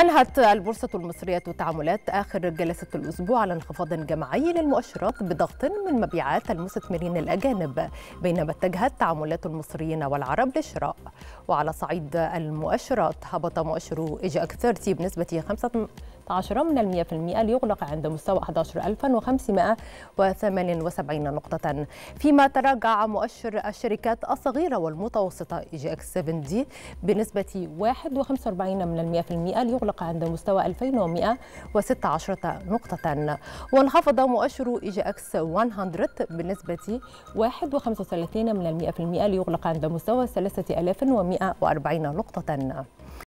أنهت البورصة المصرية تعاملات آخر جلسة الأسبوع على انخفاض جماعي للمؤشرات بضغط من مبيعات المستثمرين الأجانب بينما اتجهت تعاملات المصريين والعرب للشراء وعلى صعيد المؤشرات هبط مؤشر إجاك 30 بنسبة 10 من 100% ليغلق عند مستوى 11578 نقطة فيما تراجع مؤشر الشركات الصغيرة والمتوسطة إي جي إكس 7 دي بنسبة 1.45% ليغلق عند مستوى 2116 نقطة وانخفض مؤشر إي جي إكس 100 بنسبة 1.35% ليغلق عند مستوى 3140 نقطة